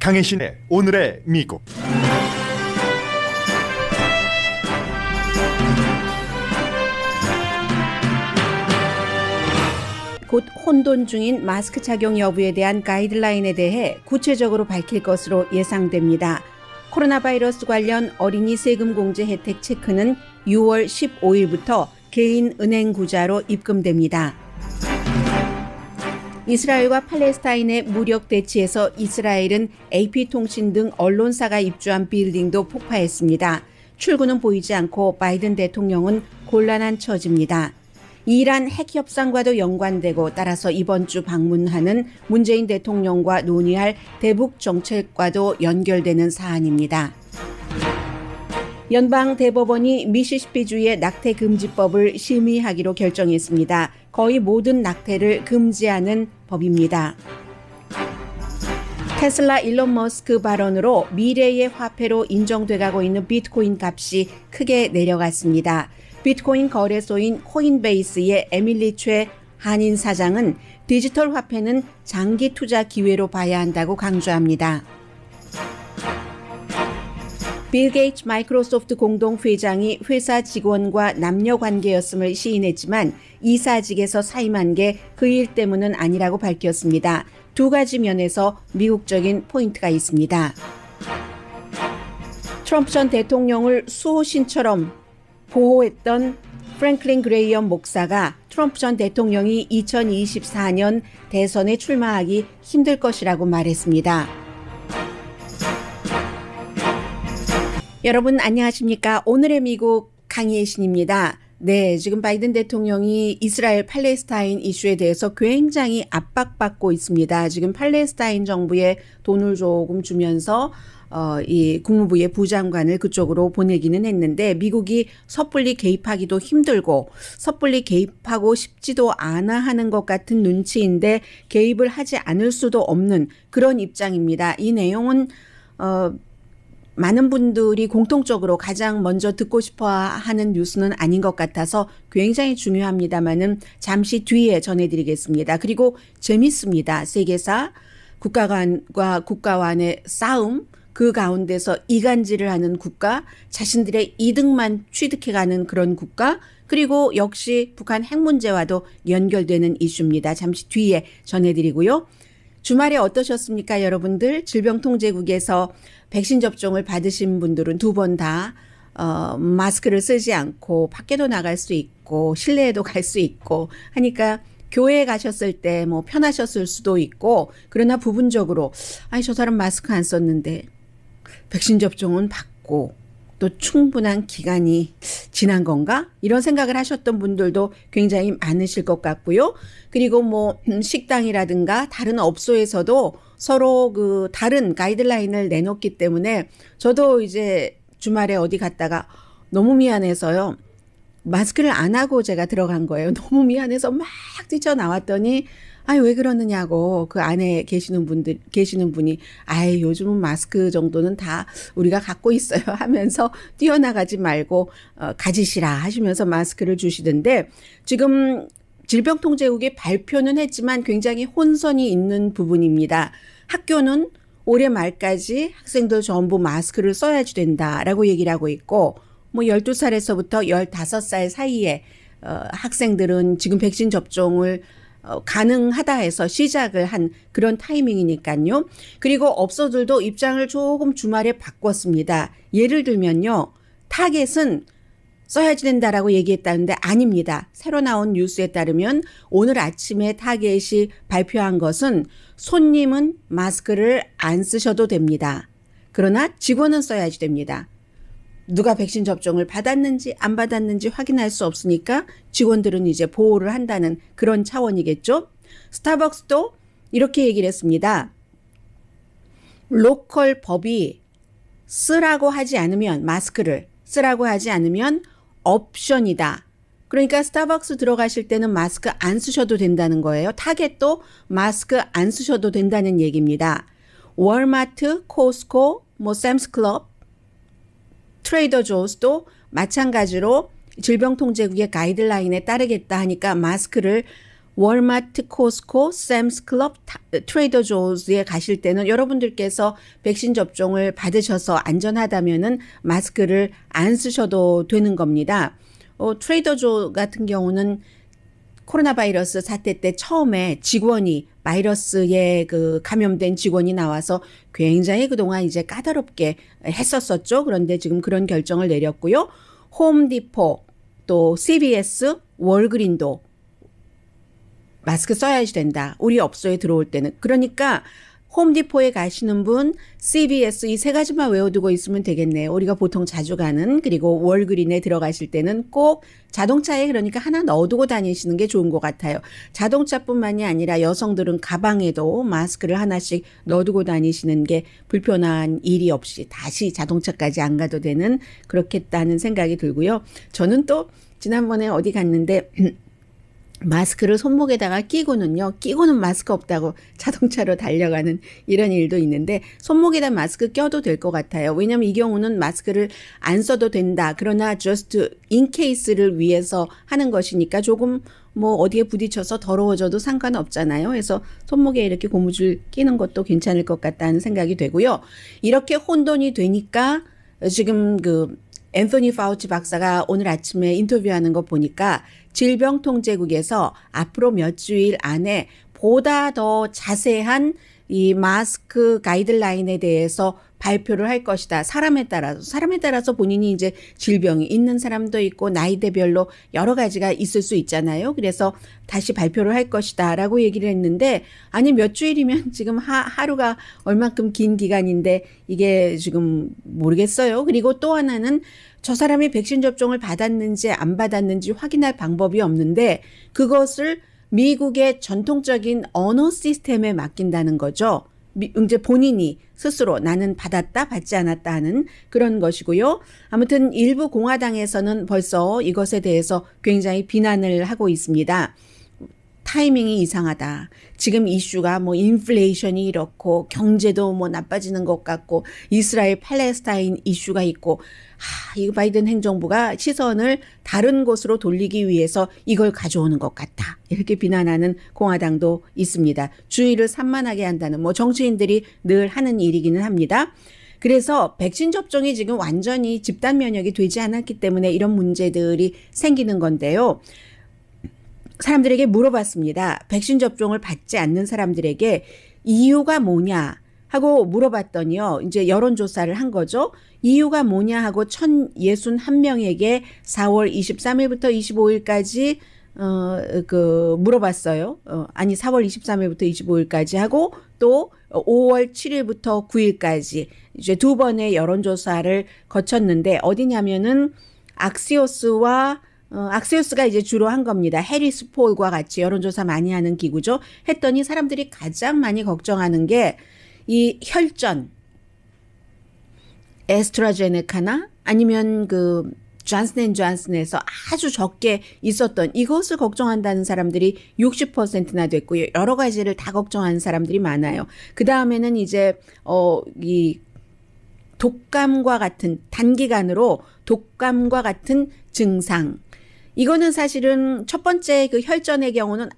강혜신의 오늘의 미국 곧 혼돈 중인 마스크 착용 여부에 대한 가이드라인에 대해 구체적으로 밝힐 것으로 예상됩니다. 코로나 바이러스 관련 어린이 세금 공제 혜택 체크는 6월 15일부터 개인 은행 구자로 입금됩니다. 이스라엘과 팔레스타인의 무력 대치에서 이스라엘은 AP통신 등 언론사가 입주한 빌딩도 폭파했습니다. 출구는 보이지 않고 바이든 대통령은 곤란한 처지입니다. 이란 핵 협상과도 연관되고 따라서 이번 주 방문하는 문재인 대통령과 논의할 대북 정책과도 연결되는 사안입니다. 연방 대법원이 미시시피주의 낙태 금지법을 심의하기로 결정했습니다. 거의 모든 낙태를 금지하는 법입니다. 테슬라 일론 머스크 발언으로 미래의 화폐로 인정돼가고 있는 비트코인 값이 크게 내려갔습니다. 비트코인 거래소인 코인베이스의 에밀리 최 한인 사장은 디지털 화폐는 장기 투자 기회로 봐야 한다고 강조합니다. 빌 게이츠 마이크로소프트 공동 회장이 회사 직원과 남녀 관계였음을 시인했지만 이사직에서 사임한 게 그 일 때문은 아니라고 밝혔습니다. 두 가지 면에서 미국적인 포인트가 있습니다. 트럼프 전 대통령을 수호신처럼 보호했던 프랭클린 그레이엄 목사가 트럼프 전 대통령이 2024년 대선에 출마하기 힘들 것이라고 말했습니다. 여러분 안녕하십니까? 오늘의 미국 강예신입니다. 네, 지금 바이든 대통령이 이스라엘 팔레스타인 이슈에 대해서 굉장히 압박받고 있습니다. 지금 팔레스타인 정부에 돈을 조금 주면서 어, 이 국무부의 부장관을 그쪽으로 보내기는 했는데 미국이 섣불리 개입하기도 힘들고 섣불리 개입하고 싶지도 않아 하는 것 같은 눈치인데 개입을 하지 않을 수도 없는 그런 입장입니다. 이 내용은 어, 많은 분들이 공통적으로 가장 먼저 듣고 싶어 하는 뉴스는 아닌 것 같아서 굉장히 중요합니다만은 잠시 뒤에 전해드리겠습니다. 그리고 재밌습니다. 세계사 국가관과 국가관의 싸움 그 가운데서 이간질을 하는 국가, 자신들의 이득만 취득해가는 그런 국가, 그리고 역시 북한 핵 문제와도 연결되는 이슈입니다. 잠시 뒤에 전해드리고요. 주말에 어떠셨습니까, 여러분들? 질병통제국에서 백신 접종을 받으신 분들은 두 번 다, 어, 마스크를 쓰지 않고 밖에도 나갈 수 있고, 실내에도 갈 수 있고 하니까 교회에 가셨을 때 뭐 편하셨을 수도 있고, 그러나 부분적으로, 아니, 저 사람 마스크 안 썼는데, 백신 접종은 받고, 또 충분한 기간이 지난 건가? 이런 생각을 하셨던 분들도 굉장히 많으실 것 같고요. 그리고 뭐 음, 식당이라든가 다른 업소에서도 서로 그 다른 가이드라인을 내놓기 때문에 저도 이제 주말에 어디 갔다가 너무 미안해서요. 마스크를 안 하고 제가 들어간 거예요. 너무 미안해서 막 뛰쳐나왔더니 아유 왜 그러느냐고 그 안에 계시는 분들 계시는 분이 아이 요즘은 마스크 정도는 다 우리가 갖고 있어요 하면서 뛰어나가지 말고 어, 가지시라 하시면서 마스크를 주시던데 지금 질병통제국이 발표는 했지만 굉장히 혼선이 있는 부분입니다. 학교는 올해 말까지 학생들 전부 마스크를 써야지 된다라고 얘기를 하고 있고 뭐 12살에서부터 15살 사이에 어, 학생들은 지금 백신 접종을 어, 가능하다 해서 시작을 한 그런 타이밍이니까요. 그리고 업소들도 입장을 조금 주말에 바꿨습니다. 예를 들면요. 타겟은 써야지 된다라고 얘기했다는데 아닙니다. 새로 나온 뉴스에 따르면 오늘 아침에 타겟이 발표한 것은 손님은 마스크를 안 쓰셔도 됩니다. 그러나 직원은 써야지 됩니다. 누가 백신 접종을 받았는지 안 받았는지 확인할 수 없으니까 직원들은 이제 보호를 한다는 그런 차원이겠죠. 스타벅스도 이렇게 얘기를 했습니다. 로컬 법이 쓰라고 하지 않으면 마스크를 쓰라고 하지 않으면 옵션이다. 그러니까 스타벅스 들어가실 때는 마스크 안 쓰셔도 된다는 거예요. 타겟도 마스크 안 쓰셔도 된다는 얘기입니다. 월마트, 코스코, 뭐 샘스클럽 트레이더 조스도 마찬가지로 질병통제국의 가이드라인에 따르겠다 하니까 마스크를 월마트, 코스코, 샘스클럽, 어, 트레이더 조스에 가실 때는 여러분들께서 백신 접종을 받으셔서 안전하다면은 마스크를 안 쓰셔도 되는 겁니다. 어, 트레이더 조 같은 경우는 코로나 바이러스 사태 때 처음에 직원이 바이러스에 그 감염된 직원이 나와서 굉장히 그동안 이제 까다롭게 했었었죠. 그런데 지금 그런 결정을 내렸고요. 홈디포 또 c b s 월그린도 마스크 써야지 된다. 우리 업소에 들어올 때는 그러니까 홈디포에 가시는 분, CVS 이 세 가지만 외워두고 있으면 되겠네요. 우리가 보통 자주 가는 그리고 월그린에 들어가실 때는 꼭 자동차에 그러니까 하나 넣어두고 다니시는 게 좋은 것 같아요. 자동차뿐만이 아니라 여성들은 가방에도 마스크를 하나씩 넣어두고 다니시는 게 불편한 일이 없이 다시 자동차까지 안 가도 되는 그렇겠다는 생각이 들고요. 저는 또 지난번에 어디 갔는데 마스크를 손목에다가 끼고는요, 끼고는 마스크 없다고 자동차로 달려가는 이런 일도 있는데, 손목에다 마스크 껴도 될 것 같아요. 왜냐면 이 경우는 마스크를 안 써도 된다. 그러나 just in case를 위해서 하는 것이니까 조금 뭐 어디에 부딪혀서 더러워져도 상관없잖아요. 그래서 손목에 이렇게 고무줄 끼는 것도 괜찮을 것 같다는 생각이 되고요. 이렇게 혼돈이 되니까 지금 그 앤서니 파우치 박사가 오늘 아침에 인터뷰하는 거 보니까 질병통제국에서 앞으로 몇 주일 안에 보다 더 자세한 이 마스크 가이드라인에 대해서 발표를 할 것이다. 사람에 따라서 사람에 따라서 본인이 이제 질병이 있는 사람도 있고 나이대별로 여러 가지가 있을 수 있잖아요. 그래서 다시 발표를 할 것이다라고 얘기를 했는데 아니 몇 주일이면 지금 하, 하루가 얼만큼 긴 기간인데 이게 지금 모르겠어요. 그리고 또 하나는 저 사람이 백신 접종을 받았는지 안 받았는지 확인할 방법이 없는데 그것을 미국의 전통적인 언어 시스템에 맡긴다는 거죠. 이제 본인이 스스로 나는 받았다 받지 않았다 하는 그런 것이고요. 아무튼 일부 공화당에서는 벌써 이것에 대해서 굉장히 비난을 하고 있습니다. 타이밍이 이상하다. 지금 이슈가 뭐 인플레이션이 이렇고 경제도 뭐 나빠지는 것 같고 이스라엘 팔레스타인 이슈가 있고 하, 이 바이든 행정부가 시선을 다른 곳으로 돌리기 위해서 이걸 가져오는 것 같다. 이렇게 비난하는 공화당도 있습니다. 주의를 산만하게 한다는 뭐 정치인들이 늘 하는 일이기는 합니다. 그래서 백신 접종이 지금 완전히 집단 면역이 되지 않았기 때문에 이런 문제들이 생기는 건데요. 사람들에게 물어봤습니다. 백신 접종을 받지 않는 사람들에게 이유가 뭐냐 하고 물어봤더니요. 이제 여론조사를 한 거죠. 이유가 뭐냐 하고 1061명에게 4월 23일부터 25일까지 어, 그, 물어봤어요. 어, 아니, 4월 23일부터 25일까지 하고, 또 5월 7일부터 9일까지 이제 두 번의 여론조사를 거쳤는데, 어디냐면은 악시오스와 어, 악세우스가 이제 주로 한 겁니다. 해리스 포일과 같이 여론조사 많이 하는 기구죠. 했더니 사람들이 가장 많이 걱정하는 게 이 혈전, 에스트라제네카나 아니면 그 존슨 존슨에서 아주 적게 있었던 이것을 걱정한다는 사람들이 60%나 됐고요. 여러 가지를 다 걱정하는 사람들이 많아요. 그 다음에는 이제 어 이 독감과 같은 단기간으로 독감과 같은 증상 이거는 사실은 첫 번째 그 혈전의 경우는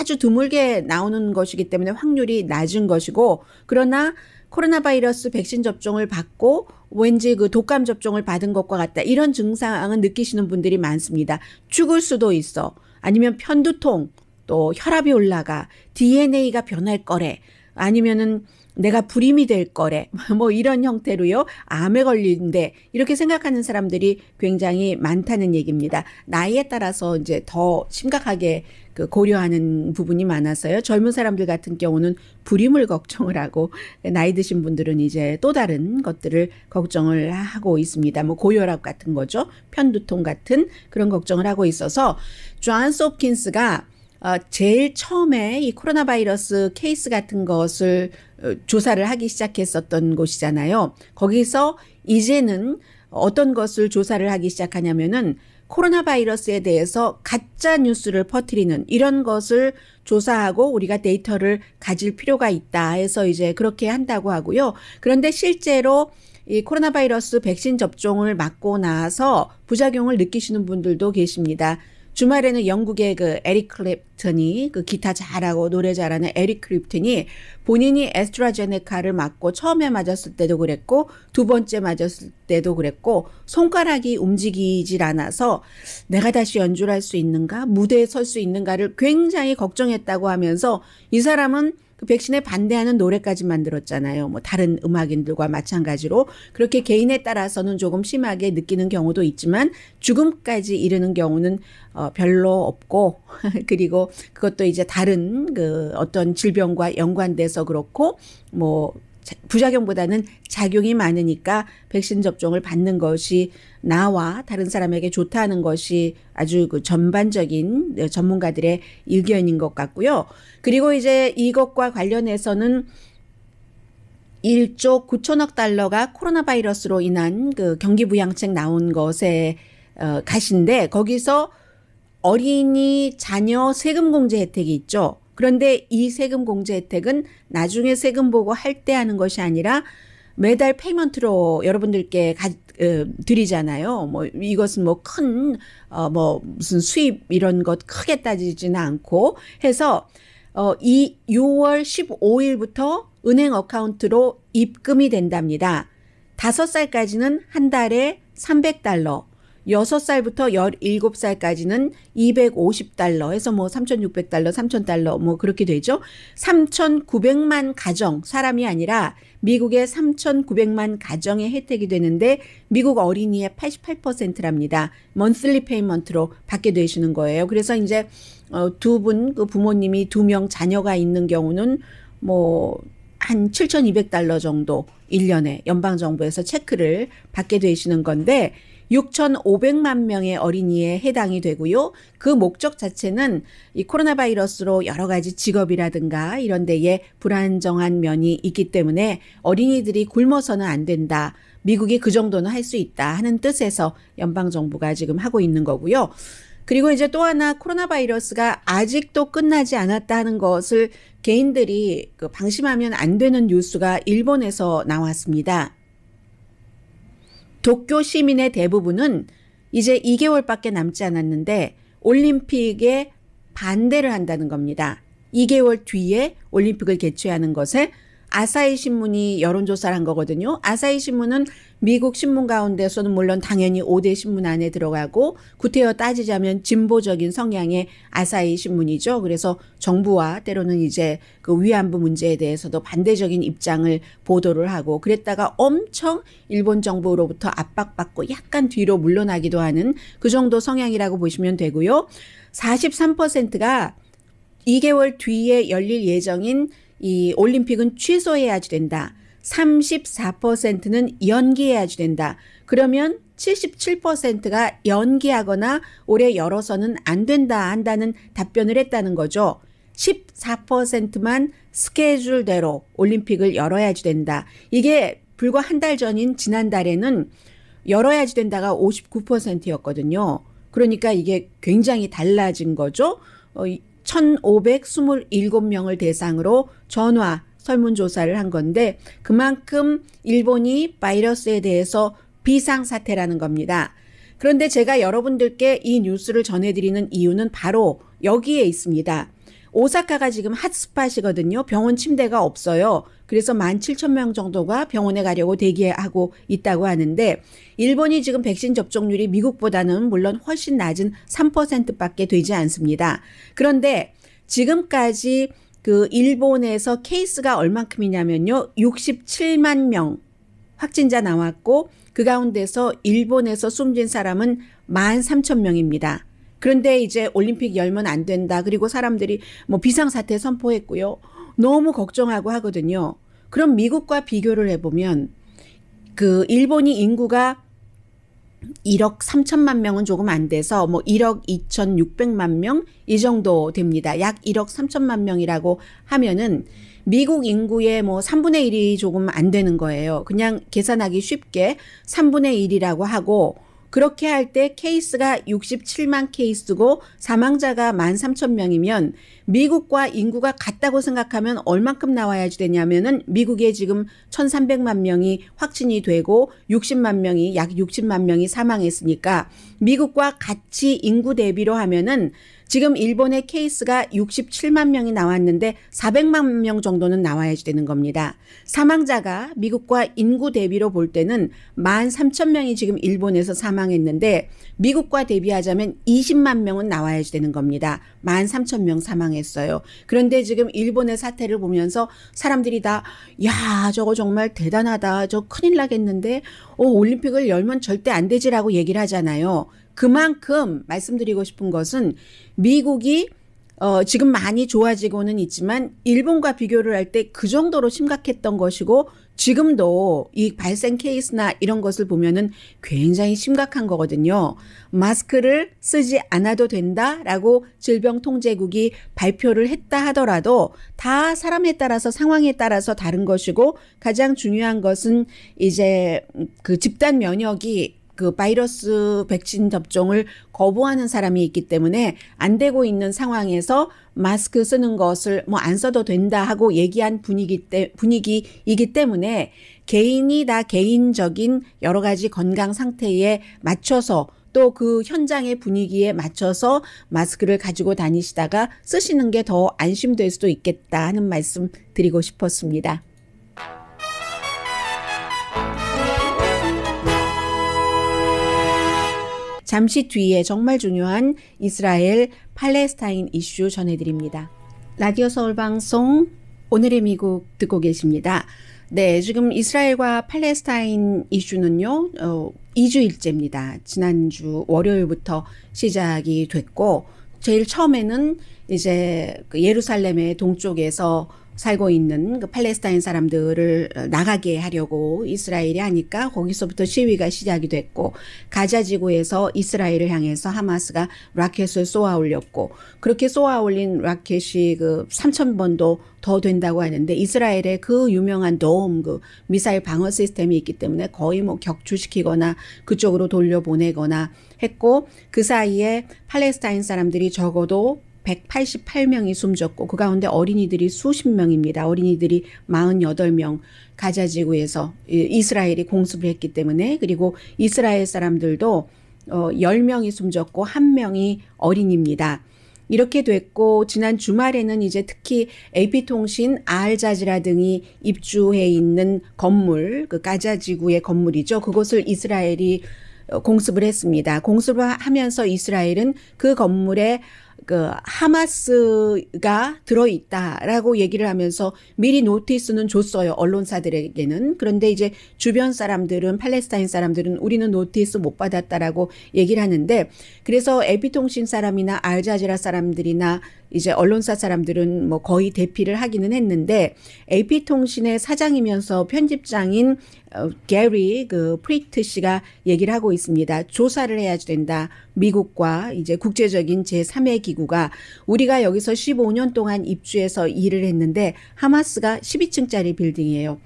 아주 드물게 나오는 것이기 때문에 확률이 낮은 것이고 그러나 코로나 바이러스 백신 접종을 받고 왠지 그 독감 접종을 받은 것과 같다 이런 증상은 느끼시는 분들이 많습니다. 죽을 수도 있어. 아니면 편두통, 또 혈압이 올라가, DNA가 변할 거래. 아니면은 내가 불임이 될 거래. 뭐 이런 형태로요. 암에 걸린데 이렇게 생각하는 사람들이 굉장히 많다는 얘기입니다. 나이에 따라서 이제 더 심각하게 그 고려하는 부분이 많아서요. 젊은 사람들 같은 경우는 불임을 걱정을 하고 나이 드신 분들은 이제 또 다른 것들을 걱정을 하고 있습니다. 뭐 고혈압 같은 거죠. 편두통 같은 그런 걱정을 하고 있어서 존스 홉킨스가 어, 제일 처음에 이 코로나 바이러스 케이스 같은 것을 어, 조사를 하기 시작했었던 곳이잖아요. 거기서 이제는 어떤 것을 조사를 하기 시작하냐면은 코로나 바이러스에 대해서 가짜 뉴스를 퍼뜨리는 이런 것을 조사하고 우리가 데이터를 가질 필요가 있다 해서 이제 그렇게 한다고 하고요. 그런데 실제로 이 코로나 바이러스 백신 접종을 맞고 나서 부작용을 느끼시는 분들도 계십니다. 주말에는 영국의 그 에릭 클립튼이 그 기타 잘하고 노래 잘하는 에릭 클립튼이 본인이 에스트라제네카를 맞고 처음에 맞았을 때도 그랬고 두 번째 맞았을 때도 그랬고 손가락이 움직이질 않아서 내가 다시 연주를 할 수 있는가 무대에 설 수 있는가를 굉장히 걱정했다고 하면서 이 사람은 그 백신에 반대하는 노래까지 만들었잖아요. 뭐 다른 음악인들과 마찬가지로 그렇게 개인에 따라서는 조금 심하게 느끼는 경우도 있지만 죽음까지 이르는 경우는 어 별로 없고 그리고 그것도 이제 다른 그 어떤 질병과 연관돼서 그렇고 뭐 부작용보다는 작용이 많으니까 백신 접종을 받는 것이 나와 다른 사람에게 좋다는 것이 아주 그 전반적인 네, 전문가들의 의견인 것 같고요. 그리고 이제 이것과 관련해서는 1조 9천억 달러가 코로나 바이러스로 인한 그 경기 부양책 나온 것에 어, 가신데 거기서 어린이 자녀 세금 공제 혜택이 있죠. 그런데 이 세금 공제 혜택은 나중에 세금 보고 할 때 하는 것이 아니라 매달 페이먼트로 여러분들께 가, 에, 어, 드리잖아요. 뭐 이것은 뭐 큰뭐 어, 뭐 무슨 수입 이런 것 크게 따지지는 않고 해서 어, 이 6월 15일부터 은행 어카운트로 입금이 된답니다. 5 살까지는 한 달에 300달러, 여섯 살부터 열일곱 살까지는 이백오십 달러 에서뭐 삼천육백 달러 삼천 달러뭐 그렇게 되죠. 삼천구백만 가정, 사람이 아니라 미국의 삼천구백만 가정의 혜택이 되는데 미국 어린이의 팔십팔 퍼센트랍니다 먼슬리 페이먼트로 받게 되시는 거예요. 그래서 이제 어, 두 분, 그 부모님이 두 명 자녀가 있는 경우는 뭐, 한 7,200달러 정도 1년에 연방정부에서 체크를 받게 되시는 건데, 6,500만 명의 어린이에 해당이 되고요. 그 목적 자체는 이 코로나 바이러스로 여러 가지 직업이라든가 이런 데에 불안정한 면이 있기 때문에 어린이들이 굶어서는 안 된다. 미국이 그 정도는 할 수 있다 하는 뜻에서 연방 정부가 지금 하고 있는 거고요. 그리고 이제 또 하나 코로나 바이러스가 아직도 끝나지 않았다는 것을 개인들이 그 방심하면 안 되는 뉴스가 일본에서 나왔습니다. 도쿄 시민의 대부분은 이제 2개월밖에 남지 않았는데 올림픽에 반대를 한다는 겁니다. 2개월 뒤에 올림픽을 개최하는 것에 아사히 신문이 여론조사를 한 거거든요. 아사히 신문은 미국 신문 가운데서는 물론 당연히 5대 신문 안에 들어가고 구태여 따지자면 진보적인 성향의 아사히 신문이죠. 그래서 정부와 때로는 이제 그 위안부 문제에 대해서도 반대적인 입장을 보도를 하고 그랬다가 엄청 일본 정부로부터 압박받고 약간 뒤로 물러나기도 하는 그 정도 성향이라고 보시면 되고요. 43%가 2개월 뒤에 열릴 예정인 이 올림픽은 취소해야지 된다. 34%는 연기해야지 된다. 그러면 77%가 연기하거나 올해 열어서는 안 된다 한다는 답변을 했다는 거죠. 14%만 스케줄대로 올림픽을 열어야지 된다. 이게 불과 한 달 전인 지난달에는 열어야지 된다가 59%였거든요. 그러니까 이게 굉장히 달라진 거죠. 어, 1,527명을 대상으로 전화 설문조사를 한 건데 그만큼 일본이 바이러스에 대해서 비상사태라는 겁니다. 그런데 제가 여러분들께 이 뉴스를 전해드리는 이유는 바로 여기에 있습니다. 오사카가 지금 핫스팟이거든요. 병원 침대가 없어요. 그래서 17,000명 정도가 병원에 가려고 대기하고 있다고 하는데 일본이 지금 백신 접종률이 미국보다는 물론 훨씬 낮은 3%밖에 되지 않습니다. 그런데 지금까지 그 일본에서 케이스가 얼만큼이냐면요. 67만 명 확진자 나왔고 그 가운데서 일본에서 숨진 사람은 13,000명입니다. 그런데 이제 올림픽 열면 안 된다. 그리고 사람들이 뭐 비상사태 선포했고요. 너무 걱정하고 하거든요. 그럼 미국과 비교를 해보면 그 일본이 인구가 1억 3천만 명은 조금 안 돼서 뭐 1억 2,600만 명 이 정도 됩니다. 약 1억 3천만 명이라고 하면은 미국 인구의 뭐 3분의 1이 조금 안 되는 거예요. 그냥 계산하기 쉽게 3분의 1이라고 하고 그렇게 할 때 케이스가 67만 케이스고 사망자가 13,000명이면 미국과 인구가 같다고 생각하면 얼만큼 나와야지 되냐면은 미국에 지금 1,300만 명이 확진이 되고 60만 명이 약 60만 명이 사망했으니까 미국과 같이 인구 대비로 하면은 지금 일본의 케이스가 67만 명이 나왔는데 400만 명 정도는 나와야지 되는 겁니다. 사망자가 미국과 인구 대비로 볼 때는 13,000명이 지금 일본에서 사망했는데 미국과 대비하자면 20만 명은 나와야지 되는 겁니다. 만 삼천 명 사망했어요. 그런데 지금 일본의 사태를 보면서 사람들이 다, 야, 저거 정말 대단하다. 저 큰일 나겠는데, 어, 올림픽을 열면 절대 안 되지라고 얘기를 하잖아요. 그만큼 말씀드리고 싶은 것은 미국이 어, 지금 많이 좋아지고는 있지만 일본과 비교를 할 때 그 정도로 심각했던 것이고 지금도 이 발생 케이스나 이런 것을 보면은 굉장히 심각한 거거든요. 마스크를 쓰지 않아도 된다라고 질병통제국이 발표를 했다 하더라도 다 사람에 따라서 상황에 따라서 다른 것이고 가장 중요한 것은 이제 그 집단 면역이 그 바이러스 백신 접종을 거부하는 사람이 있기 때문에 안 되고 있는 상황에서 마스크 쓰는 것을 뭐 안 써도 된다 하고 얘기한 분위기 때, 분위기이기 때문에 개인이 다 개인적인 여러 가지 건강 상태에 맞춰서 또 그 현장의 분위기에 맞춰서 마스크를 가지고 다니시다가 쓰시는 게 더 안심될 수도 있겠다 하는 말씀 드리고 싶었습니다. 잠시 뒤에 정말 중요한 이스라엘 팔레스타인 이슈 전해드립니다. 라디오 서울 방송 오늘의 미국 듣고 계십니다. 네, 지금 이스라엘과 팔레스타인 이슈는요, 어, 2주일째입니다. 지난주 월요일부터 시작이 됐고, 제일 처음에는 이제 그 예루살렘의 동쪽에서 살고 있는 그 팔레스타인 사람들을 어, 나가게 하려고 이스라엘이 하니까 거기서부터 시위가 시작이 됐고 가자 지구에서 이스라엘을 향해서 하마스가 라켓을 쏘아 올렸고 그렇게 쏘아 올린 라켓이 그 3천 번도 더 된다고 하는데 이스라엘의 그 유명한 도움 그 미사일 방어 시스템이 있기 때문에 거의 뭐 격추시키거나 그쪽으로 돌려보내거나 했고 그 사이에 팔레스타인 사람들이 적어도 188명이 숨졌고 그 가운데 어린이들이 수십 명입니다. 어린이들이 48명 가자 지구에서 이스라엘이 공습을 했기 때문에 그리고 이스라엘 사람들도 어 10명이 숨졌고 한명이 어린입니다. 이렇게 됐고 지난 주말에는 이제 특히 AP통신, 알자지라 등이 입주해 있는 건물, 그 가자 지구의 건물이죠. 그것을 이스라엘이 어, 공습을 했습니다. 공습을 하면서 이스라엘은 그 건물에 그 하마스가 들어있다라고 얘기를 하면서 미리 노티스는 줬어요 언론사들에게는 그런데 이제 주변 사람들은 팔레스타인 사람들은 우리는 노티스 못 받았다라고 얘기를 하는데 그래서 에피통신 사람이나 알자지라 사람들이나 이제 언론사 사람들은 뭐 거의 대피를 하기는 했는데 AP 통신의 사장이면서 편집장인 어, 게리 그 프리트 씨가 얘기를 하고 있습니다. 조사를 해야지 된다. 미국과 이제 국제적인 제3의 기구가 우리가 여기서 15년 동안 입주해서 일을 했는데 하마스가 12층짜리 빌딩이에요.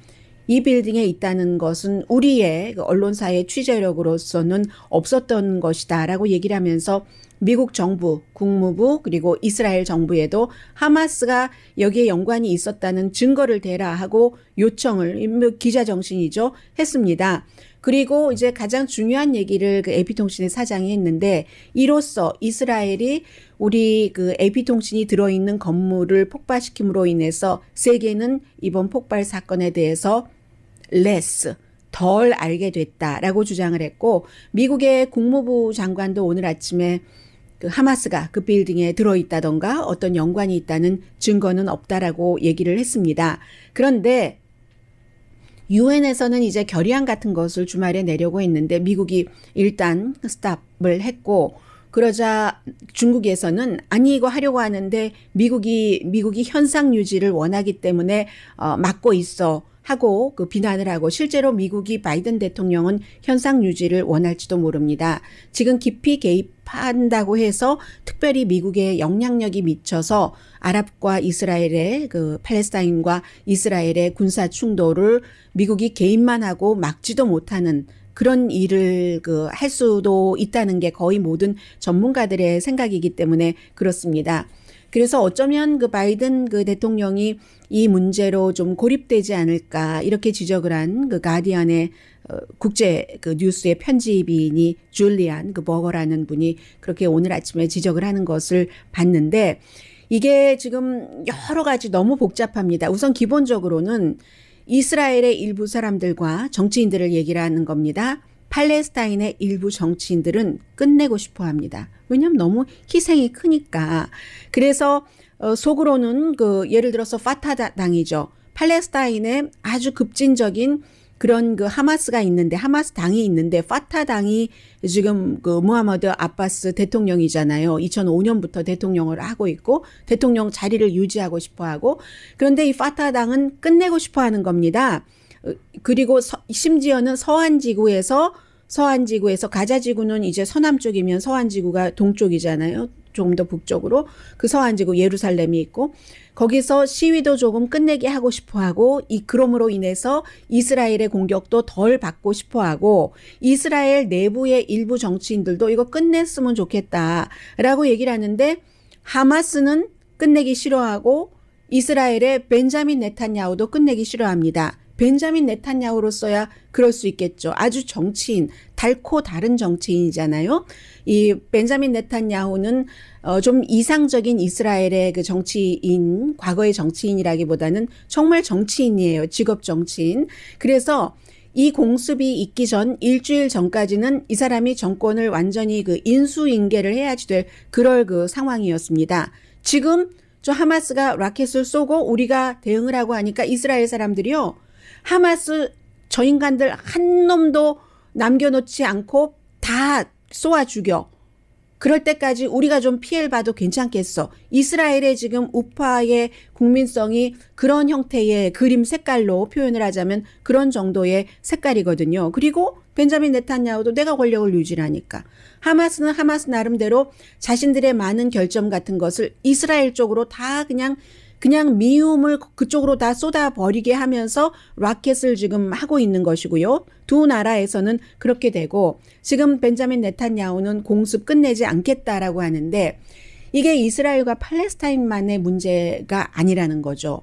이 빌딩에 있다는 것은 우리의 그 언론사의 취재력으로서는 없었던 것이다라고 얘기를 하면서 미국 정부, 국무부, 그리고 이스라엘 정부에도 하마스가 여기에 연관이 있었다는 증거를 대라 하고 요청을, 기자 정신이죠, 했습니다. 그리고 이제 가장 중요한 얘기를 그에피통신의 사장이 했는데 이로써 이스라엘이 우리 그에피통신이 들어있는 건물을 폭발시킴으로 인해서 세계는 이번 폭발 사건에 대해서 less, 덜 알게 됐다라고 주장을 했고 미국의 국무부 장관도 오늘 아침에 그 하마스가 그 빌딩에 들어있다던가 어떤 연관이 있다는 증거는 없다라고 얘기를 했습니다. 그런데 유엔에서는 이제 결의안 같은 것을 주말에 내려고 했는데 미국이 일단 스탑을 했고 그러자 중국에서는 아니 이거 하려고 하는데 미국이 미국이 현상 유지를 원하기 때문에 어 막고 있어. 하고 그 비난을 하고 실제로 미국이 바이든 대통령은 현상 유지를 원할지도 모릅니다. 지금 깊이 개입한다고 해서 특별히 미국의 영향력이 미쳐서 아랍과 이스라엘의 그 팔레스타인과 이스라엘의 군사 충돌을 미국이 개입만 하고 막지도 못하는 그런 일을 그 할 수도 있다는 게 거의 모든 전문가들의 생각이기 때문에 그렇습니다. 그래서 어쩌면 그 바이든 그 대통령이 이 문제로 좀 고립되지 않을까 이렇게 지적을 한 그 가디언의 어, 국제 그 뉴스의 편집인이 줄리안 그 버거라는 분이 그렇게 오늘 아침에 지적을 하는 것을 봤는데 이게 지금 여러 가지 너무 복잡합니다. 우선 기본적으로는 이스라엘의 일부 사람들과 정치인들을 얘기를 하는 겁니다. 팔레스타인의 일부 정치인들은 끝내고 싶어 합니다. 왜냐하면 너무 희생이 크니까. 그래서 어, 속으로는 그 예를 들어서 파타 당이죠. 팔레스타인의 아주 급진적인 그런 그 하마스가 있는데 하마스 당이 있는데 파타 당이 지금 그 무하마드 아빠스 대통령이잖아요. 2005년부터 대통령을 하고 있고 대통령 자리를 유지하고 싶어 하고 그런데 이 파타 당은 끝내고 싶어 하는 겁니다. 어, 그리고 서, 심지어는 서한 지구에서 서한 지구에서 가자 지구는 이제 서남 쪽이면 서한 지구가 동쪽이잖아요. 조금 더 북쪽으로 그 서한 지구 예루살렘이 있고 거기서 시위도 조금 끝내게 하고 싶어 하고 이 그럼으로 인해서 이스라엘의 공격도 덜 받고 싶어 하고 이스라엘 내부의 일부 정치인들도 이거 끝냈으면 좋겠다라고 얘기를 하는데 하마스는 끝내기 싫어하고 이스라엘의 벤자민 네탄야후도 끝내기 싫어합니다. 벤자민 네탄야후로서야 그럴 수 있겠죠. 아주 정치인, 달코 다른 정치인이잖아요. 이 벤자민 네탄야후는 어, 좀 이상적인 이스라엘의 그 정치인, 과거의 정치인이라기보다는 정말 정치인이에요. 직업 정치인. 그래서 이 공습이 있기 전 일주일 전까지는 이 사람이 정권을 완전히 그 인수인계를 해야지 될 그럴 그 상황이었습니다. 지금 저 하마스가 라켓을 쏘고 우리가 대응을 하고 하니까 이스라엘 사람들이요. 하마스 저 인간들 한 놈도 남겨놓지 않고 다 쏘아 죽여. 그럴 때까지 우리가 좀 피해를 봐도 괜찮겠어. 이스라엘의 지금 우파의 국민성이 그런 형태의 그림 색깔로 표현을 하자면 그런 정도의 색깔이거든요. 그리고 벤자민 네탄야후도 내가 권력을 유지하니까 하마스는 하마스 나름대로 자신들의 많은 결점 같은 것을 이스라엘 쪽으로 다 그냥 그냥 미움을 그쪽으로 다 쏟아버리게 하면서 라켓을 지금 하고 있는 것이고요. 두 나라에서는 그렇게 되고 지금 벤자민 네탄야후는 공습 끝내지 않겠다라고 하는데 이게 이스라엘과 팔레스타인만의 문제가 아니라는 거죠.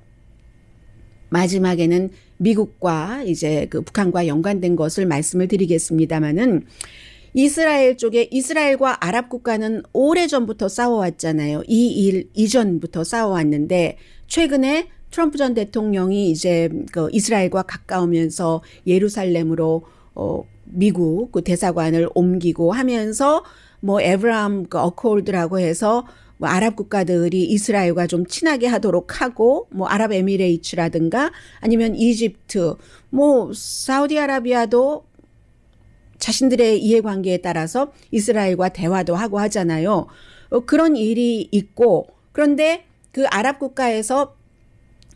마지막에는 미국과 이제 그 북한과 연관된 것을 말씀을 드리겠습니다마는 이스라엘 쪽에 이스라엘과 아랍 국가는 오래전부터 싸워왔잖아요. 이 일 이전부터 싸워왔는데 최근에 트럼프 전 대통령이 이제 그 이스라엘과 가까우면서 예루살렘으로 어 미국 그 대사관을 옮기고 하면서 뭐 에브람 그 어콜드라고 해서 뭐 아랍 국가들이 이스라엘과 좀 친하게 하도록 하고 뭐 아랍에미레이츠라든가 아니면 이집트 뭐 사우디아라비아도 자신들의 이해관계에 따라서 이스라엘과 대화도 하고 하잖아요. 어, 그런 일이 있고 그런데 그 아랍 국가에서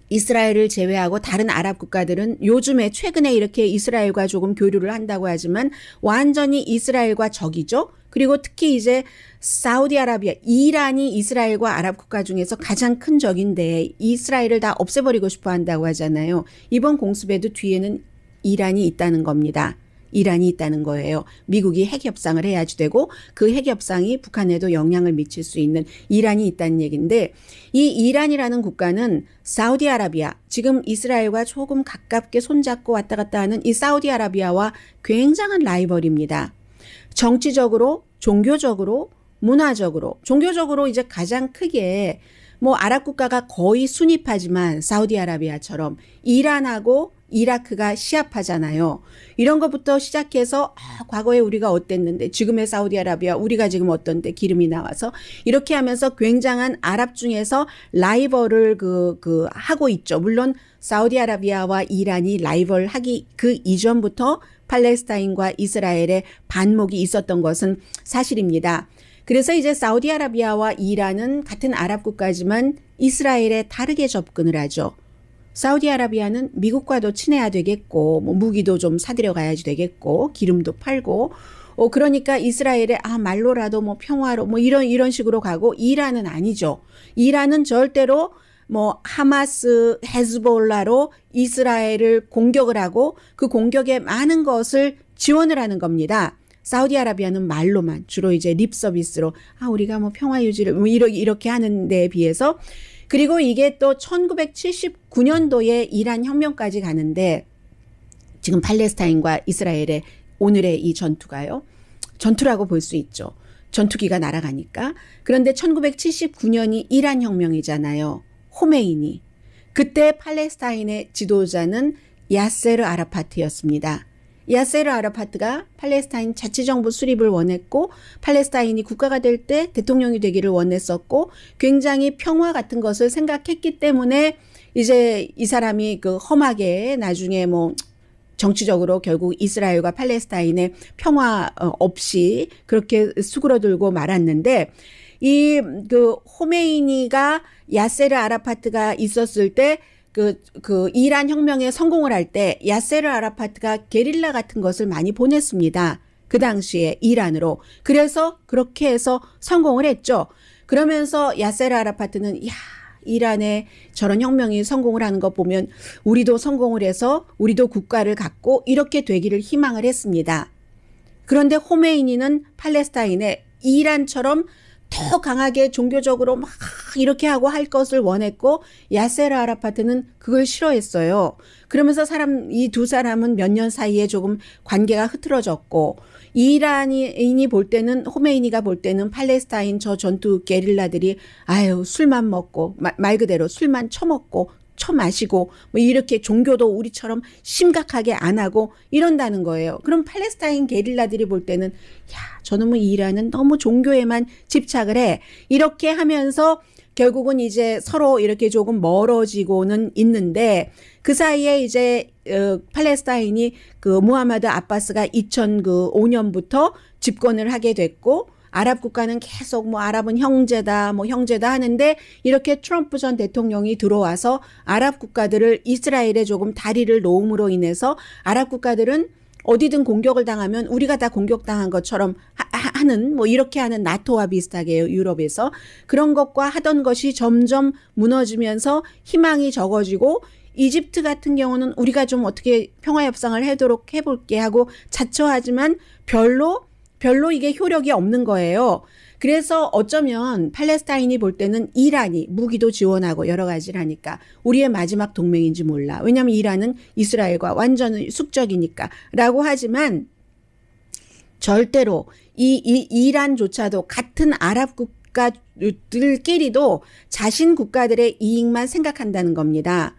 이스라엘을 제외하고 다른 아랍 국가들은 요즘에 최근에 이렇게 이스라엘과 조금 교류를 한다고 하지만 완전히 이스라엘과 적이죠. 그리고 특히 이제 사우디아라비아, 이란이 이스라엘과 아랍 국가 중에서 가장 큰 적인데 이스라엘을 다 없애버리고 싶어 한다고 하잖아요. 이번 공습에도 뒤에는 이란이 있다는 겁니다. 이란이 있다는 거예요. 미국이 핵 협상을 해야지 되고 그 핵 협상이 북한에도 영향을 미칠 수 있는 이란이 있다는 얘기인데 이 이란이라는 국가는 사우디아라비아 지금 이스라엘과 조금 가깝게 손잡고 왔다 갔다 하는 이 사우디아라비아와 굉장한 라이벌입니다. 정치적으로, 종교적으로, 문화적으로, 종교적으로 이제 가장 크게 뭐 아랍 국가가 거의 순입하지만 사우디아라비아처럼 이란하고 이라크가 시합하잖아요. 이런 것부터 시작해서 아, 과거에 우리가 어땠는데 지금의 사우디아라비아 우리가 지금 어떤데 기름이 나와서 이렇게 하면서 굉장한 아랍 중에서 라이벌을 그, 그 하고 있죠. 물론 사우디아라비아와 이란이 라이벌하기 그 이전부터 팔레스타인과 이스라엘의 반목이 있었던 것은 사실입니다. 그래서 이제 사우디아라비아와 이란은 같은 아랍 국가지만 이스라엘에 다르게 접근을 하죠. 사우디아라비아는 미국과도 친해야 되겠고 뭐 무기도 좀 사들여 가야지 되겠고 기름도 팔고 어 그러니까 이스라엘에 아 말로라도 뭐 평화로 뭐 이런 이런 식으로 가고 이란은 아니죠. 이란은 절대로 뭐 하마스 헤즈볼라로 이스라엘을 공격을 하고 그 공격에 많은 것을 지원을 하는 겁니다. 사우디아라비아는 말로만 주로 이제 립 서비스로 아 우리가 뭐 평화 유지를 뭐 이렇게 이렇게 하는 데에 비해서 그리고 이게 또 1979년도에 이란 혁명까지 가는데 지금 팔레스타인과 이스라엘의 오늘의 이 전투가요. 전투라고 볼 수 있죠. 전투기가 날아가니까. 그런데 1979년이 이란 혁명이잖아요. 호메인이. 그때 팔레스타인의 지도자는 야세르 아라파트였습니다. 야세르 아라파트가 팔레스타인 자치정부 수립을 원했고 팔레스타인이 국가가 될 때 대통령이 되기를 원했었고 굉장히 평화 같은 것을 생각했기 때문에 이제 이 사람이 그 험하게 나중에 뭐 정치적으로 결국 이스라엘과 팔레스타인의 평화 어, 없이 그렇게 수그러들고 말았는데 이 그 호메이니가 야세르 아라파트가 있었을 때 그, 그 이란 혁명에 성공을 할 때 야세르 아라파트가 게릴라 같은 것을 많이 보냈습니다. 그 당시에 이란으로. 그래서 그렇게 해서 성공을 했죠. 그러면서 야세르 아라파트는 야 이란에 저런 혁명이 성공을 하는 거 보면 우리도 성공을 해서 우리도 국가를 갖고 이렇게 되기를 희망을 했습니다. 그런데 호메이니는 팔레스타인에 이란처럼 더 강하게 종교적으로 막 이렇게 하고 할 것을 원했고 야세르 아라파트는 그걸 싫어했어요. 그러면서 사람 이 두 사람은 몇 년 사이에 조금 관계가 흐트러졌고 이란인이 볼 때는 호메이니가 볼 때는 팔레스타인 저 전투 게릴라들이 아유 술만 먹고 마, 말 그대로 술만 처먹고 처 마시고 뭐 이렇게 종교도 우리처럼 심각하게 안 하고 이런다는 거예요. 그럼 팔레스타인 게릴라들이 볼 때는 야 저놈의 이란은 너무 종교에만 집착을 해 이렇게 하면서 결국은 이제 서로 이렇게 조금 멀어지고는 있는데 그 사이에 이제 어, 팔레스타인이 그 무하마드 아바스가 2005년부터 집권을 하게 됐고 아랍 국가는 계속 뭐 아랍은 형제다, 뭐 형제다 하는데 이렇게 트럼프 전 대통령이 들어와서 아랍 국가들을 이스라엘에 조금 다리를 놓음으로 인해서 아랍 국가들은 어디든 공격을 당하면 우리가 다 공격당한 것처럼 하, 는뭐 이렇게 하는 나토와 비슷하게 유럽에서 그런 것과 하던 것이 점점 무너지면서 희망이 적어지고 이집트 같은 경우는 우리가 좀 어떻게 평화 협상을 해도록 해볼게 하고 자처하지만 별로 별로 이게 효력이 없는 거예요. 그래서 어쩌면 팔레스타인이 볼 때는 이란이 무기도 지원하고 여러 가지를 하니까 우리의 마지막 동맹인지 몰라. 왜냐하면 이란은 이스라엘과 완전 숙적이니까. 라고 하지만 절대로 이, 이 이란조차도 같은 아랍 국가들끼리도 자신 국가들의 이익만 생각한다는 겁니다.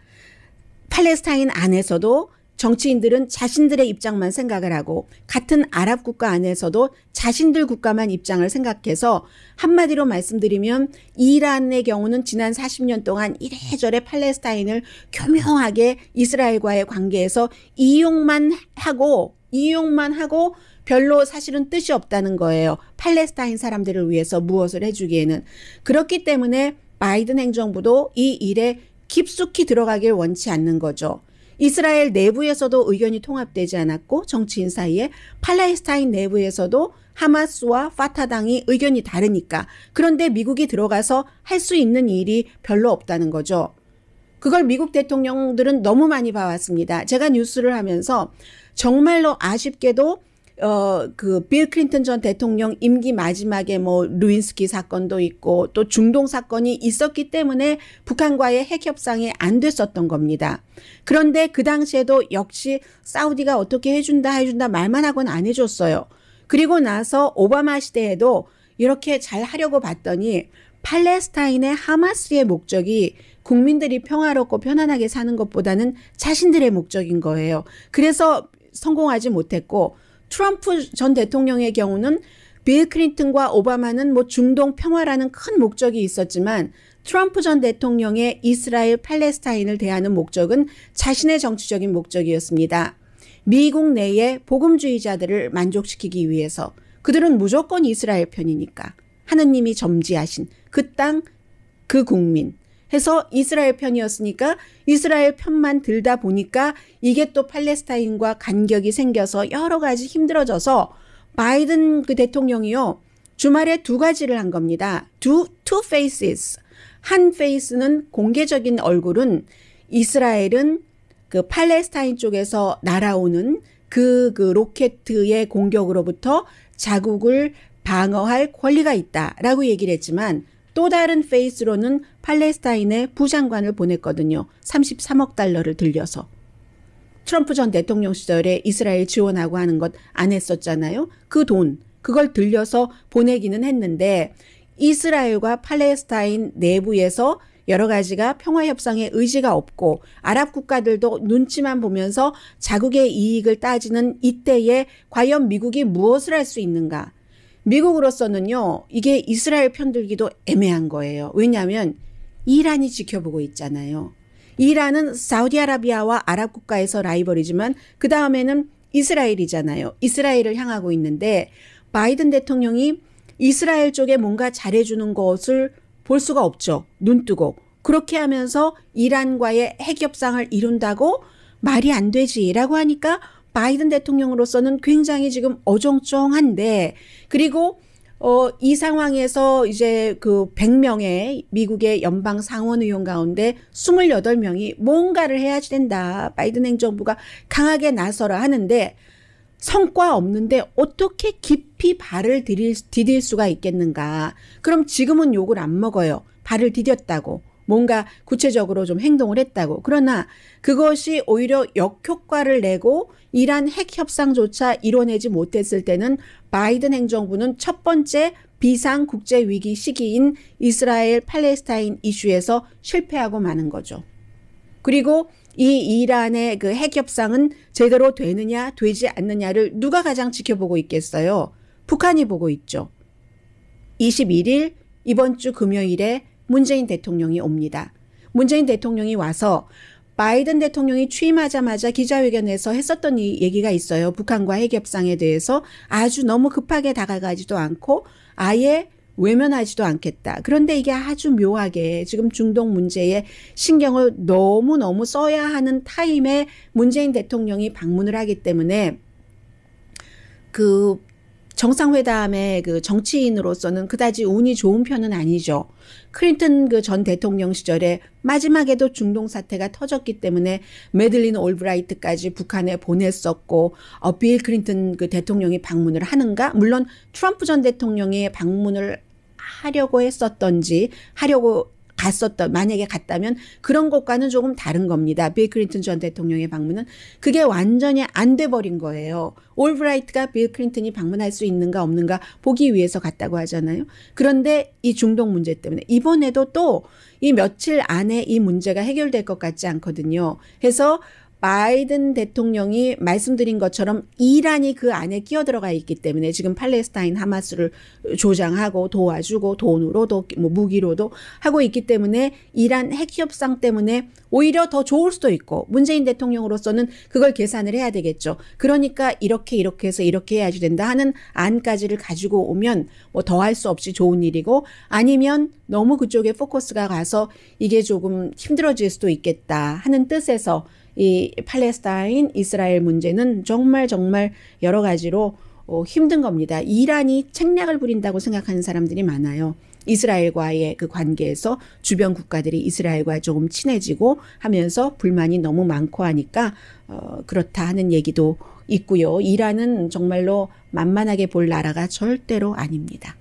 팔레스타인 안에서도 정치인들은 자신들의 입장만 생각을 하고 같은 아랍 국가 안에서도 자신들 국가만 입장을 생각해서 한마디로 말씀드리면 이란의 경우는 지난 40년 동안 이래저래 팔레스타인을 교묘하게 이스라엘과의 관계에서 이용만 하고 이용만 하고 별로 사실은 뜻이 없다는 거예요. 팔레스타인 사람들을 위해서 무엇을 해주기에는. 그렇기 때문에 바이든 행정부도 이 일에 깊숙이 들어가길 원치 않는 거죠. 이스라엘 내부에서도 의견이 통합되지 않았고 정치인 사이에 팔레스타인 내부에서도 하마스와 파타당이 의견이 다르니까 그런데 미국이 들어가서 할 수 있는 일이 별로 없다는 거죠. 그걸 미국 대통령들은 너무 많이 봐왔습니다. 제가 뉴스를 하면서 정말로 아쉽게도 어, 그 빌 클린턴 전 대통령 임기 마지막에 뭐 루인스키 사건도 있고 또 중동 사건이 있었기 때문에 북한과의 핵 협상이 안 됐었던 겁니다. 그런데 그 당시에도 역시 사우디가 어떻게 해준다 해준다 말만 하곤 안 해줬어요. 그리고 나서 오바마 시대에도 이렇게 잘 하려고 봤더니 팔레스타인의 하마스의 목적이 국민들이 평화롭고 편안하게 사는 것보다는 자신들의 목적인 거예요. 그래서 성공하지 못했고 트럼프 전 대통령의 경우는 빌 클린턴과 오바마는 뭐 중동 평화라는 큰 목적이 있었지만 트럼프 전 대통령의 이스라엘 팔레스타인을 대하는 목적은 자신의 정치적인 목적이었습니다. 미국 내의 복음주의자들을 만족시키기 위해서 그들은 무조건 이스라엘 편이니까 하느님이 점지하신 그 땅, 그 국민, 해서 이스라엘 편이었으니까 이스라엘 편만 들다 보니까 이게 또 팔레스타인과 간격이 생겨서 여러 가지 힘들어져서 바이든 그 대통령이요. 주말에 두 가지를 한 겁니다. 두, two faces. 한 페이스는 공개적인 얼굴은 이스라엘은 그 팔레스타인 쪽에서 날아오는 그, 그 로켓의 공격으로부터 자국을 방어할 권리가 있다라고 얘기를 했지만 또 다른 페이스로는 팔레스타인의 부장관을 보냈거든요. 33억 달러를 들려서. 트럼프 전 대통령 시절에 이스라엘 지원하고 하는 것 안 했었잖아요. 그 돈, 그걸 들려서 보내기는 했는데 이스라엘과 팔레스타인 내부에서 여러 가지가 평화협상에 의지가 없고 아랍 국가들도 눈치만 보면서 자국의 이익을 따지는 이때에 과연 미국이 무엇을 할 수 있는가. 미국으로서는요, 이게 이스라엘 편들기도 애매한 거예요. 왜냐하면 이란이 지켜보고 있잖아요. 이란은 사우디아라비아와 아랍 국가에서 라이벌이지만 그 다음에는 이스라엘이잖아요. 이스라엘을 향하고 있는데 바이든 대통령이 이스라엘 쪽에 뭔가 잘해주는 것을 볼 수가 없죠. 눈 뜨고. 그렇게 하면서 이란과의 핵협상을 이룬다고 말이 안 되지라고 하니까 바이든 대통령으로서는 굉장히 지금 어정쩡한데 그리고 어, 이 상황에서 이제 그 100명의 미국의 연방 상원 의원 가운데 28명이 뭔가를 해야지 된다. 바이든 행정부가 강하게 나서라 하는데 성과 없는데 어떻게 깊이 발을 디딜, 디딜 수가 있겠는가. 그럼 지금은 욕을 안 먹어요. 발을 디뎠다고. 뭔가 구체적으로 좀 행동을 했다고. 그러나 그것이 오히려 역효과를 내고 이란 핵 협상조차 이뤄내지 못했을 때는 바이든 행정부는 첫 번째 비상 국제 위기 시기인 이스라엘 팔레스타인 이슈에서 실패하고 마는 거죠. 그리고 이 이란의 그 핵협상은 제대로 되느냐 되지 않느냐를 누가 가장 지켜보고 있겠어요? 북한이 보고 있죠. 21일 이번 주 금요일에 문재인 대통령이 옵니다. 문재인 대통령이 와서 바이든 대통령이 취임하자마자 기자회견에서 했었던 이 얘기가 있어요. 북한과 핵협상에 대해서 아주 너무 급하게 다가가지도 않고 아예 외면하지도 않겠다. 그런데 이게 아주 묘하게 지금 중동 문제에 신경을 너무너무 써야 하는 타임에 문재인 대통령이 방문을 하기 때문에 그 정상회담의 그 정치인으로서는 그다지 운이 좋은 편은 아니죠. 클린턴 그전 대통령 시절에 마지막에도 중동 사태가 터졌기 때문에 메들린 올브라이트까지 북한에 보냈었고 어, 빌 클린턴 그 대통령이 방문을 하는가? 물론 트럼프 전 대통령이 방문을 하려고 했었던지 하려고 갔었던 만약에 갔다면 그런 것과는 조금 다른 겁니다. 빌 클린턴 전 대통령의 방문은 그게 완전히 안 돼 버린 거예요. 올브라이트가 빌 클린턴이 방문할 수 있는가 없는가 보기 위해서 갔다고 하잖아요. 그런데 이 중동 문제 때문에 이번에도 또 이 며칠 안에 이 문제가 해결될 것 같지 않거든요. 해서 바이든 대통령이 말씀드린 것처럼 이란이 그 안에 끼어들어가 있기 때문에 지금 팔레스타인 하마스를 조장하고 도와주고 돈으로도 뭐 무기로도 하고 있기 때문에 이란 핵 협상 때문에 오히려 더 좋을 수도 있고 문재인 대통령으로서는 그걸 계산을 해야 되겠죠. 그러니까 이렇게 이렇게 해서 이렇게 해야지 된다 하는 안까지를 가지고 오면 뭐더할 수 없이 좋은 일이고 아니면 너무 그쪽에 포커스가 가서 이게 조금 힘들어질 수도 있겠다 하는 뜻에서 이 팔레스타인 이스라엘 문제는 정말 정말 여러 가지로 어, 힘든 겁니다. 이란이 책략을 부린다고 생각하는 사람들이 많아요. 이스라엘과의 그 관계에서 주변 국가들이 이스라엘과 조금 친해지고 하면서 불만이 너무 많고 하니까 어, 그렇다 하는 얘기도 있고요. 이란은 정말로 만만하게 볼 나라가 절대로 아닙니다.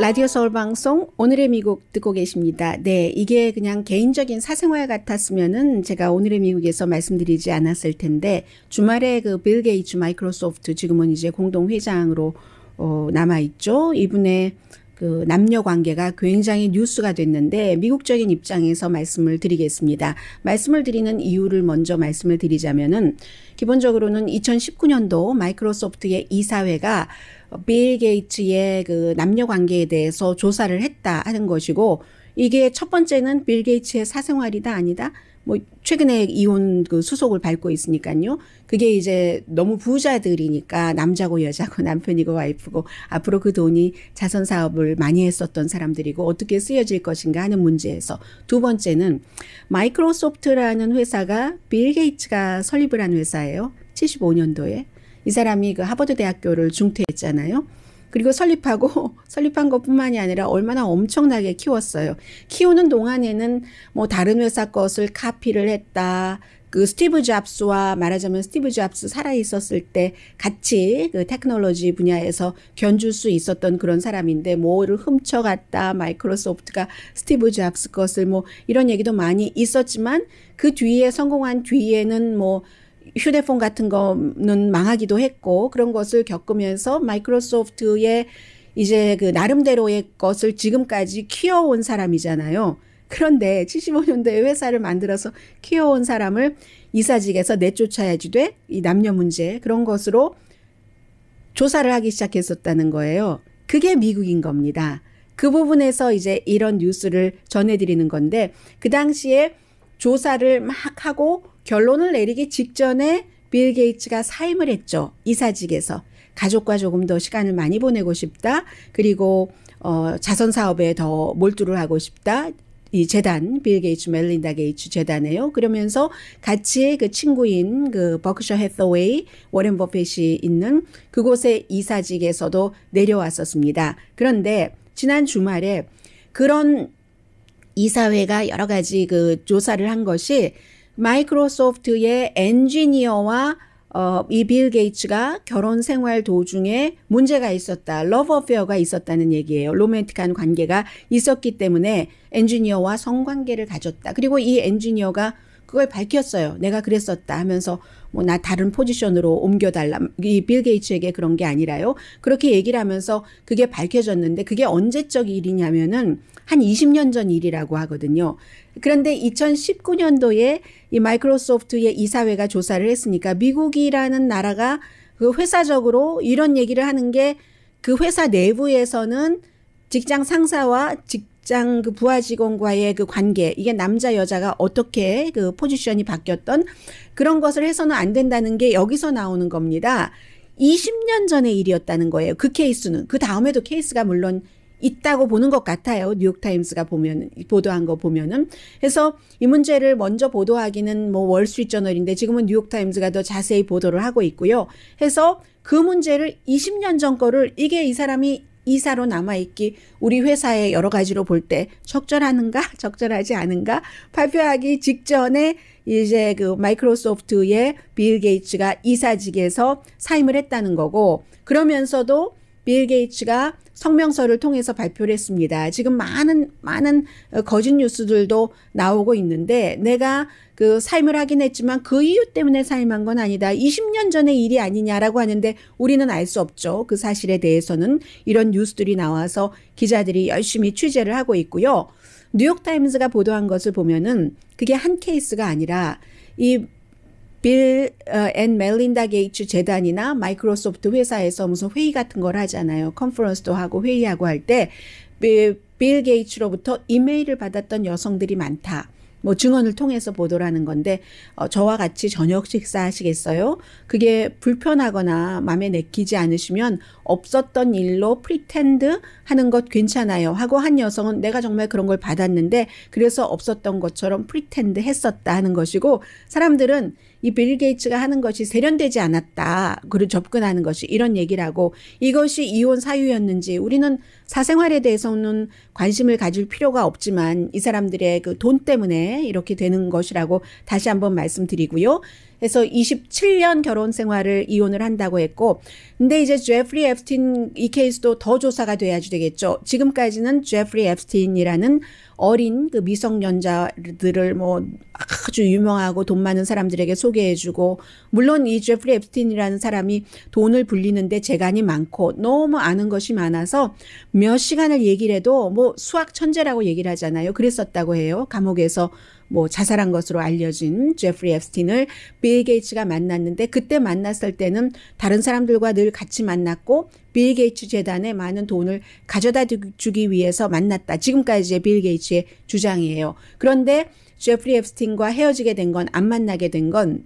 라디오 서울 방송 오늘의 미국 듣고 계십니다. 네, 이게 그냥 개인적인 사생활 같았으면은 제가 오늘의 미국에서 말씀드리지 않았을 텐데 주말에 그 빌 게이츠 마이크로소프트 지금은 이제 공동 회장으로 어 남아 있죠. 이분의 그 남녀 관계가 굉장히 뉴스가 됐는데 미국적인 입장에서 말씀을 드리겠습니다. 말씀을 드리는 이유를 먼저 말씀을 드리자면은 기본적으로는 2019년도 마이크로소프트의 이사회가 빌 게이츠의 그 남녀 관계에 대해서 조사를 했다 하는 것이고 이게 첫 번째는 빌 게이츠의 사생활이다 아니다. 뭐 최근에 이혼 그 수속을 밟고 있으니까요. 그게 이제 너무 부자들이니까 남자고 여자고 남편이고 와이프고 앞으로 그 돈이 자선 사업을 많이 했었던 사람들이고 어떻게 쓰여질 것인가 하는 문제에서 두 번째는 마이크로소프트라는 회사가 빌 게이츠가 설립을 한 회사예요. 75년도에 이 사람이 그 하버드 대학교를 중퇴했잖아요. 그리고 설립하고 설립한 것뿐만이 아니라 얼마나 엄청나게 키웠어요. 키우는 동안에는 뭐 다른 회사 것을 카피를 했다. 그 스티브 잡스와 말하자면 스티브 잡스 살아 있었을 때 같이 그 테크놀로지 분야에서 견줄 수 있었던 그런 사람인데 뭐를 훔쳐갔다 마이크로소프트가 스티브 잡스 것을 뭐 이런 얘기도 많이 있었지만 그 뒤에 성공한 뒤에는 뭐 휴대폰 같은 거는 망하기도 했고 그런 것을 겪으면서 마이크로소프트의 이제 그 나름대로의 것을 지금까지 키워온 사람이잖아요. 그런데 75년도에 회사를 만들어서 키워온 사람을 이사직에서 내쫓아야지 돼? 이 남녀 문제 그런 것으로 조사를 하기 시작했었다는 거예요. 그게 미국인 겁니다. 그 부분에서 이제 이런 뉴스를 전해드리는 건데 그 당시에 조사를 막 하고 결론을 내리기 직전에 빌 게이츠가 사임을 했죠. 이사직에서. 가족과 조금 더 시간을 많이 보내고 싶다. 그리고 어, 자선 사업에 더 몰두를 하고 싶다. 이 재단 빌 게이츠 멜린다 게이츠 재단에요. 그러면서 같이 그 친구인 그 버크셔 해서웨이 워렌 버핏이 있는 그곳의 이사직에서도 내려왔었습니다. 그런데 지난 주말에 그런 이사회가 여러 가지 그 조사를 한 것이 마이크로소프트의 엔지니어와 어, 이 빌 게이츠가 결혼 생활 도중에 문제가 있었다. 러브 어페어가 있었다는 얘기예요. 로맨틱한 관계가 있었기 때문에 엔지니어와 성관계를 가졌다. 그리고 이 엔지니어가 그걸 밝혔어요. 내가 그랬었다 하면서 뭐 나 다른 포지션으로 옮겨달라. 이 빌 게이츠에게 그런 게 아니라요. 그렇게 얘기를 하면서 그게 밝혀졌는데 그게 언제적 일이냐면은 한 20년 전 일이라고 하거든요. 그런데 2019년도에 이 마이크로소프트의 이사회가 조사를 했으니까 미국이라는 나라가 그 회사적으로 이런 얘기를 하는 게 그 회사 내부에서는 직장 상사와 직장 그 부하 직원과의 그 관계 이게 남자 여자가 어떻게 그 포지션이 바뀌었던 그런 것을 해서는 안 된다는 게 여기서 나오는 겁니다. 20년 전의 일이었다는 거예요. 그 케이스는 그 다음에도 케이스가 물론 있다고 보는 것 같아요. 뉴욕타임스가 보면 보도한 거 보면은 그래서 이 문제를 먼저 보도하기는 뭐 월스트리트저널인데 지금은 뉴욕타임스가 더 자세히 보도를 하고 있고요. 해서 그 문제를 20년 전 거를 이게 이 사람이 이사로 남아있기 우리 회사의 여러 가지로 볼 때 적절하는가 적절하지 않은가 발표하기 직전에 이제 그 마이크로소프트의 빌 게이츠가 이사직에서 사임을 했다는 거고 그러면서도 빌 게이츠가 성명서를 통해서 발표를 했습니다. 지금 많은 많은 어, 거짓 뉴스들도 나오고 있는데 내가 그삶을 하긴 했지만 그 이유 때문에 삶한건 아니다. 20년 전의 일이 아니냐라고 하는데 우리는 알 수 없죠. 그 사실에 대해서는 이런 뉴스들이 나와서 기자들이 열심히 취재를 하고 있고요. 뉴욕타임즈가 보도한 것을 보면은 그게 한 케이스가 아니라 이 빌앤 어, 멜린다 게이츠 재단이나 마이크로소프트 회사에서 무슨 회의 같은 걸 하잖아요. 컨퍼런스도 하고 회의하고 할 때 빌 게이츠로부터 이메일을 받았던 여성들이 많다. 뭐 증언을 통해서 보도라는 건데 어, 저와 같이 저녁 식사하시겠어요? 그게 불편하거나 마음에 내키지 않으시면 없었던 일로 프리텐드 하는 것 괜찮아요 하고 한 여성은 내가 정말 그런 걸 받았는데 그래서 없었던 것처럼 프리텐드 했었다 하는 것이고 사람들은 이빌 게이츠가 하는 것이 세련되지 않았다. 그를 접근하는 것이 이런 얘기라고 이것이 이혼 사유였는지 우리는 사생활에 대해서는 관심을 가질 필요가 없지만 이 사람들의 그 돈 때문에 이렇게 되는 것이라고 다시 한번 말씀드리고요. 그래서 27년 결혼 생활을 이혼을 한다고 했고 근데 이제 제프리 앱스틴 이 케이스도 더 조사가 돼야지 되겠죠. 지금까지는 제프리 앱스틴이라는 어린 그 미성년자들을 뭐 아주 유명하고 돈 많은 사람들에게 소개해주고 물론 이 제프리 앱스틴이라는 사람이 돈을 불리는데 재간이 많고 너무 아는 것이 많아서 몇 시간을 얘기를 해도 뭐 수학 천재라고 얘기를 하잖아요. 그랬었다고 해요. 감옥에서 뭐 자살한 것으로 알려진 제프리 앱스틴을 빌 게이츠가 만났는데 그때 만났을 때는 다른 사람들과 늘 같이 만났고 빌 게이츠 재단에 많은 돈을 가져다 주기 위해서 만났다. 지금까지의 빌 게이츠의 주장이에요. 그런데 제프리 앱스틴과 헤어지게 된 건 안 만나게 된 건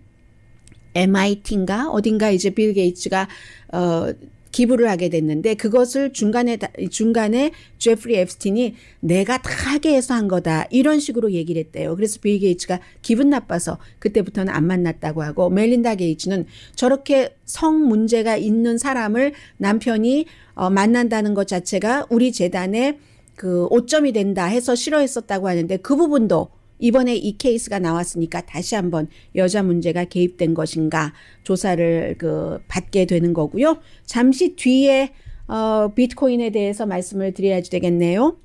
MIT인가 어딘가 이제 빌 게이츠가 어 기부를 하게 됐는데 그것을 중간에 중간에 제프리 앱스틴이 내가 다 하게 해서 한 거다 이런 식으로 얘기를 했대요. 그래서 빌 게이츠가 기분 나빠서 그때부터는 안 만났다고 하고 멜린다 게이츠는 저렇게 성 문제가 있는 사람을 남편이 어, 만난다는 것 자체가 우리 재단의 그 오점이 된다 해서 싫어했었다고 하는데 그 부분도 이번에 이 케이스가 나왔으니까 다시 한번 여자 문제가 개입된 것인가 조사를 그 받게 되는 거고요. 잠시 뒤에 어, 비트코인에 대해서 말씀을 드려야지 되겠네요.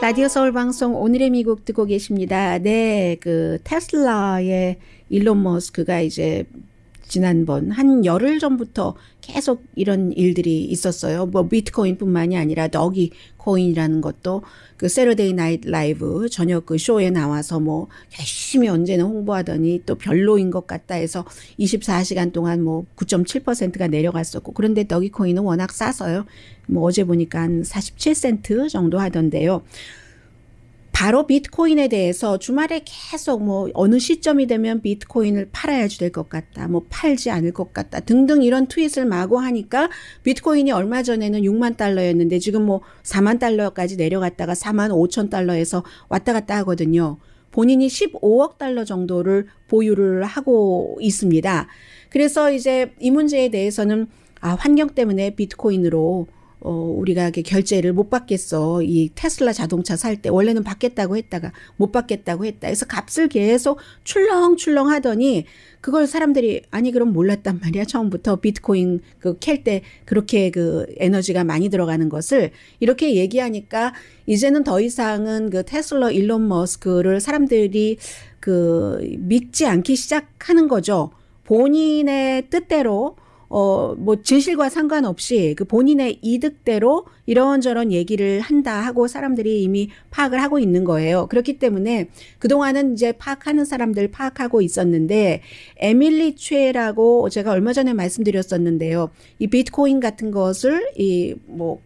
라디오 서울 방송 오늘의 미국 듣고 계십니다. 네, 그 테슬라의 일론 머스크가 이제 지난번 한 열흘 전부터 계속 이런 일들이 있었어요. 뭐 비트코인뿐만이 아니라 너기 코인이라는 것도 그 세러데이 나이트 라이브 저녁 그 쇼에 나와서 뭐 열심히 언제는 홍보하더니 또 별로인 것 같다 해서 24시간 동안 뭐 9.7%가 내려갔었고 그런데 너기 코인은 워낙 싸서요. 뭐 어제 보니까 한 47센트 정도 하던데요. 바로 비트코인에 대해서 주말에 계속 뭐 어느 시점이 되면 비트코인을 팔아야지 될 것 같다. 뭐 팔지 않을 것 같다. 등등 이런 트윗을 마구 하니까 비트코인이 얼마 전에는 6만 달러였는데 지금 뭐 4만 달러까지 내려갔다가 4만 5천 달러에서 왔다 갔다 하거든요. 본인이 15억 달러 정도를 보유를 하고 있습니다. 그래서 이제 이 문제에 대해서는 아, 환경 때문에 비트코인으로 어, 우리가 이 결제를 못 받겠어. 이 테슬라 자동차 살 때 원래는 받겠다고 했다가 못 받겠다고 했다. 그래서 값을 계속 출렁출렁 하더니 그걸 사람들이 아니 그럼 몰랐단 말이야. 처음부터 비트코인 그 캘 때 그렇게 그 에너지가 많이 들어가는 것을 이렇게 얘기하니까 이제는 더 이상은 그 테슬라 일론 머스크를 사람들이 그 믿지 않기 시작하는 거죠. 본인의 뜻대로 어, 뭐 진실과 상관없이 그 본인의 이득대로 이런저런 얘기를 한다 하고 사람들이 이미 파악을 하고 있는 거예요. 그렇기 때문에 그동안은 이제 파악하는 사람들 파악하고 있었는데 에밀리 최라고 제가 얼마 전에 말씀드렸었는데요. 이 비트코인 같은 것을 이 뭐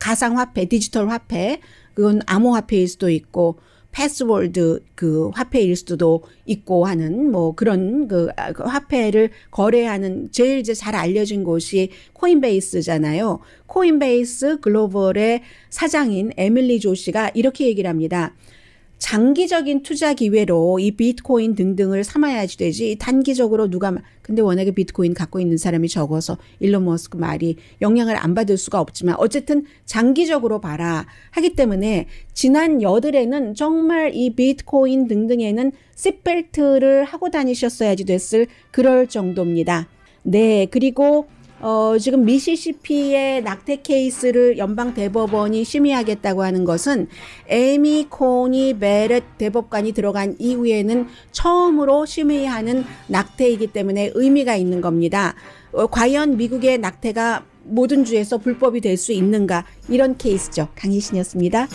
가상화폐, 디지털 화폐, 그건 암호화폐일 수도 있고 패스월드 그 화폐일 수도 있고 하는 뭐 그런 그, 아, 그 화폐를 거래하는 제일 이제 잘 알려진 곳이 코인베이스잖아요. 코인베이스 글로벌의 사장인 에밀리 조씨가 이렇게 얘기를 합니다. 장기적인 투자 기회로 이 비트코인 등등을 삼아야지 되지 단기적으로 누가 근데 워낙에 비트코인 갖고 있는 사람이 적어서 일론 머스크 말이 영향을 안 받을 수가 없지만 어쨌든 장기적으로 봐라 하기 때문에 지난 여들에는 정말 이 비트코인 등등에는 시벨트를 하고 다니셨어야지 됐을 그럴 정도입니다. 네 그리고 어, 지금 미시시피의 낙태 케이스를 연방 대법원이 심의하겠다고 하는 것은 에미 코니 베렛 대법관이 들어간 이후에는 처음으로 심의하는 낙태이기 때문에 의미가 있는 겁니다. 어, 과연 미국의 낙태가 모든 주에서 불법이 될 수 있는가 이런 케이스죠. 강희신이었습니다.